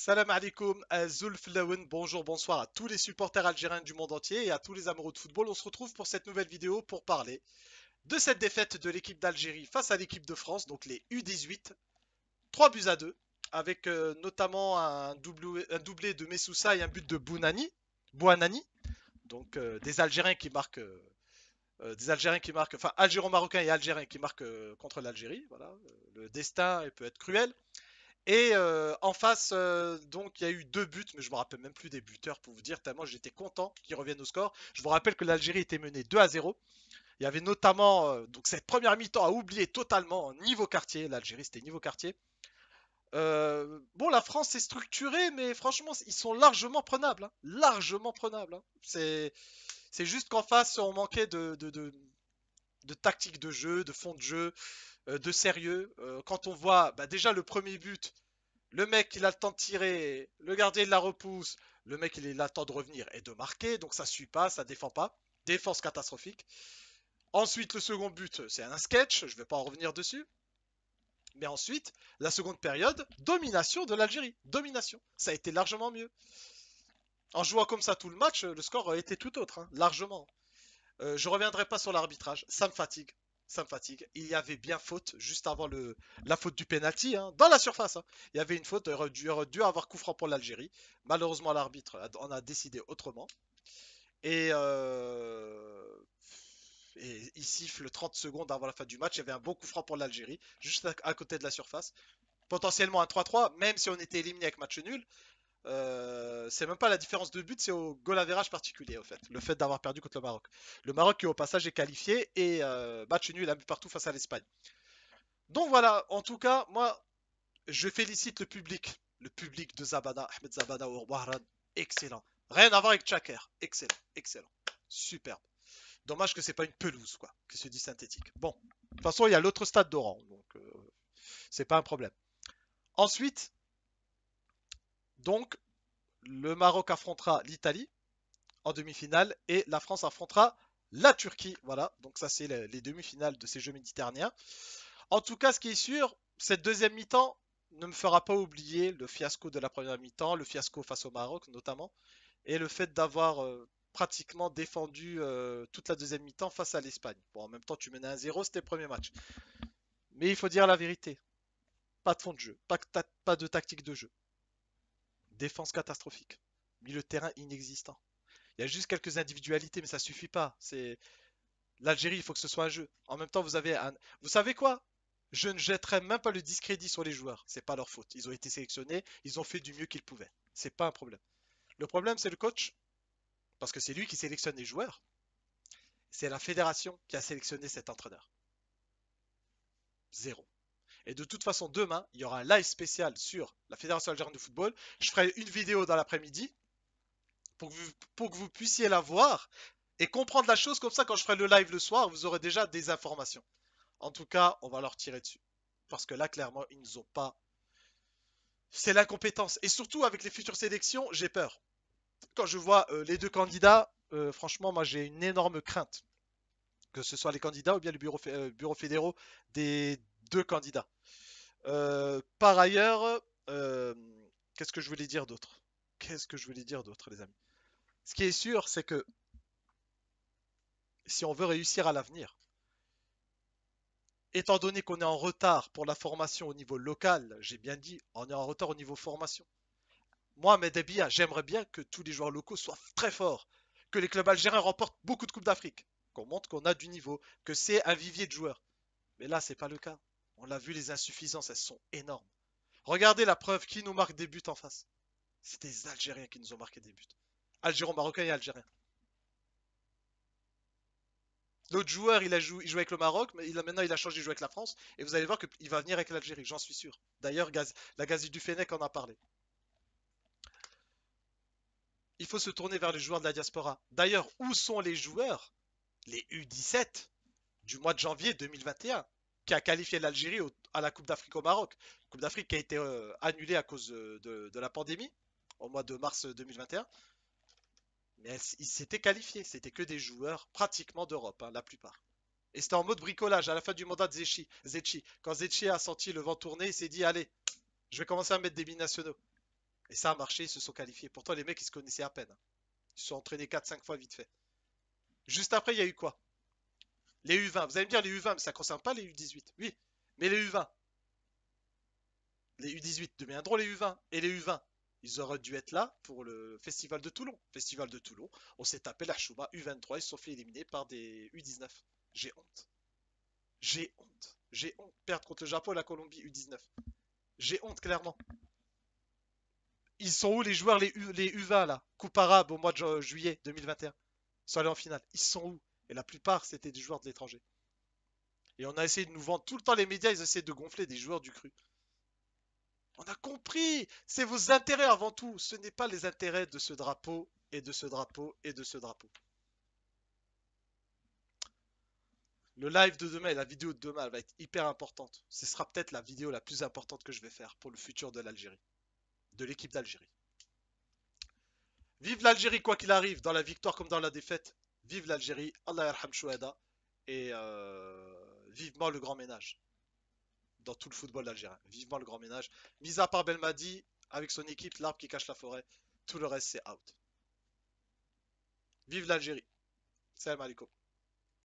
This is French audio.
Salam alaikum euh, Zulflawen, bonjour, bonsoir à tous les supporters algériens du monde entier et à tous les amoureux de football. On se retrouve pour cette nouvelle vidéo pour parler de cette défaite de l'équipe d'Algérie face à l'équipe de France, donc les U18, 3 buts à 2, avec euh, notamment un, doublé de Messoussa et un but de Bounani, Bouanani, donc euh, des Algériens qui marquent... des Algériens qui marquent, enfin Algéro-Marocains et Algériens qui marquent contre l'Algérie, voilà, le destin peut être cruel. Et euh, en face, euh, donc, il y a eu deux buts, mais je ne me rappelle même plus des buteurs pour vous dire, tellement j'étais content qu'ils reviennent au score. Je vous rappelle que l'Algérie était menée 2 à 0. Il y avait notamment euh, donc cette première mi-temps à oublier totalement niveau quartier. L'Algérie, c'était niveau quartier. bon, la France est structurée, mais franchement, ils sont largement prenables. Hein. Largement prenables. Hein. C'est, juste qu'en face, on manquait de, de tactique de jeu, de fond de jeu. Euh, de sérieux. Euh, quand on voit bah, déjà le premier but, le mec il a le temps de tirer, le gardien il la repousse, le mec il a le temps de revenir et de marquer, donc ça suit pas, ça défend pas. Défense catastrophique. Ensuite, le second but, c'est un sketch, je ne vais pas en revenir dessus. Mais ensuite, la seconde période, domination de l'Algérie. Domination. Ça a été largement mieux. En jouant comme ça tout le match, le score a été tout autre, hein. largement. Euh, je ne reviendrai pas sur l'arbitrage, ça me fatigue ça me fatigue. Il y avait bien faute juste avant le, la faute du penalty, hein, dans la surface. Hein. Il y avait une faute, il aurait dû, avoir coup franc pour l'Algérie. Malheureusement, l'arbitre en a décidé autrement. Et, euh, et, il siffle 30 secondes avant la fin du match. Il y avait un bon coup franc pour l'Algérie, juste à côté de la surface potentiellement un 3-3, même si on était éliminé avec match nul, euh, c'est même pas la différence de but, c'est au goal average particulier, au fait. Le fait d'avoir perdu contre le Maroc. Le Maroc, qui au passage est qualifié et euh, match nul, il a partout face à l'Espagne. Donc voilà, en tout cas, moi, je félicite le public. Le public de Zabada, Ahmed Zabada ou Wahran, excellent. Rien à voir avec Chaker, excellent, excellent. Superbe. Dommage que c'est pas une pelouse, quoi, qui se dit synthétique. Bon, de toute façon, il y a l'autre stade d'Oran, donc euh, c'est pas un problème. Ensuite, donc, le Maroc affrontera l'Italie en demi-finale et la France affrontera la Turquie. Voilà, donc ça c'est les demi-finales de ces Jeux méditerranéens. En tout cas, ce qui est sûr, cette deuxième mi-temps ne me fera pas oublier le fiasco de la première mi-temps, le fiasco face au Maroc notamment, et le fait d'avoir euh, pratiquement défendu euh, toute la deuxième mi-temps face à l'Espagne. Bon, en même temps, tu menais à 0 c'était le premier match. Mais il faut dire la vérité. Pas de fond de jeu, pas, de tactique de jeu. Défense catastrophique. Milieu le terrain inexistant. Il y a juste quelques individualités, mais ça suffit pas. C'est l'Algérie, il faut que ce soit un jeu. En même temps, vous avez un... Vous savez quoi Je ne jetterai même pas le discrédit sur les joueurs. C'est pas leur faute. Ils ont été sélectionnés, ils ont fait du mieux qu'ils pouvaient. C'est pas un problème. Le problème, c'est le coach, parce que c'est lui qui sélectionne les joueurs. C'est la fédération qui a sélectionné cet entraîneur. Zéro. Et de toute façon, demain, il y aura un live spécial sur la Fédération algérienne de football. Je ferai une vidéo dans l'après-midi pour, pour que vous puissiez la voir et comprendre la chose. Comme ça, quand je ferai le live le soir, vous aurez déjà des informations. En tout cas, on va leur tirer dessus. Parce que là, clairement, ils nous ont pas. C'est l'incompétence. Et surtout, avec les futures sélections, j'ai peur. Quand je vois euh, les deux candidats, euh, franchement, moi, j'ai une énorme crainte. Que ce soit les candidats ou bien le bureau, euh, bureau fédéraux des deux candidats. Euh, par ailleurs, euh, qu'est-ce que je voulais dire d'autre Qu'est-ce que je voulais dire d'autre, les amis Ce qui est sûr, c'est que si on veut réussir à l'avenir, étant donné qu'on est en retard pour la formation au niveau local, j'ai bien dit, on est en retard au niveau formation. Moi, Medebia, ah, j'aimerais bien que tous les joueurs locaux soient très forts, que les clubs algériens remportent beaucoup de Coupes d'Afrique, qu'on montre qu'on a du niveau, que c'est un vivier de joueurs. Mais là, c'est pas le cas. On l'a vu, les insuffisances, elles sont énormes. Regardez la preuve, qui nous marque des buts en face C'est des Algériens qui nous ont marqué des buts. Algéro, Marocains et Algérien. L'autre joueur, il, a joué, avec le Maroc, mais il a, maintenant il a changé, il joue avec la France. Et vous allez voir qu'il va venir avec l'Algérie, j'en suis sûr. D'ailleurs, la Gazi du Fennec en a parlé. Il faut se tourner vers les joueurs de la diaspora. D'ailleurs, où sont les joueurs, les U17 du mois de janvier 2021 qui a qualifié l'Algérie à la Coupe d'Afrique au Maroc. Coupe d'Afrique qui a été euh, annulée à cause euh, de, la pandémie au mois de mars 2021. Euh, Mais ils s'étaient qualifiés. C'était que des joueurs pratiquement d'Europe, hein, la plupart. Et c'était en mode bricolage à la fin du mandat de Zechi. Quand Zechi a senti le vent tourner, il s'est dit Allez, je vais commencer à mettre des nationaux Et ça a marché, ils se sont qualifiés. Pourtant, les mecs, ils se connaissaient à peine. Ils se sont entraînés 4-5 fois vite fait. Juste après, il y a eu quoi les U20, vous allez bien les U20, mais ça ne concerne pas les U18. Oui, mais les U20. Les U18 deviendront les U20. Et les U20, ils auraient dû être là pour le Festival de Toulon. Festival de Toulon, on s'est tapé la Chouma U23, ils se sont fait éliminer par des U19. J'ai honte. J'ai honte. J'ai honte. Perdre contre le Japon et la Colombie U19. J'ai honte, clairement. Ils sont où les joueurs, les, U, 20 là Coupe arabe au mois de juillet 2021. Ils sont allés en finale. Ils sont où et la plupart, c'était des joueurs de l'étranger. Et on a essayé de nous vendre tout le temps les médias, ils essaient de gonfler des joueurs du cru. On a compris, c'est vos intérêts avant tout, ce n'est pas les intérêts de ce drapeau et de ce drapeau et de ce drapeau. Le live de demain et la vidéo de demain elle va être hyper importante. Ce sera peut-être la vidéo la plus importante que je vais faire pour le futur de l'Algérie, de l'équipe d'Algérie. Vive l'Algérie quoi qu'il arrive, dans la victoire comme dans la défaite. Vive l'Algérie, Allah yarham chouada et euh, vivement le grand ménage dans tout le football algérien. Vivement le grand ménage. Mis à part Belmadi, avec son équipe, l'arbre qui cache la forêt, tout le reste c'est out. Vive l'Algérie. Salam alaikum.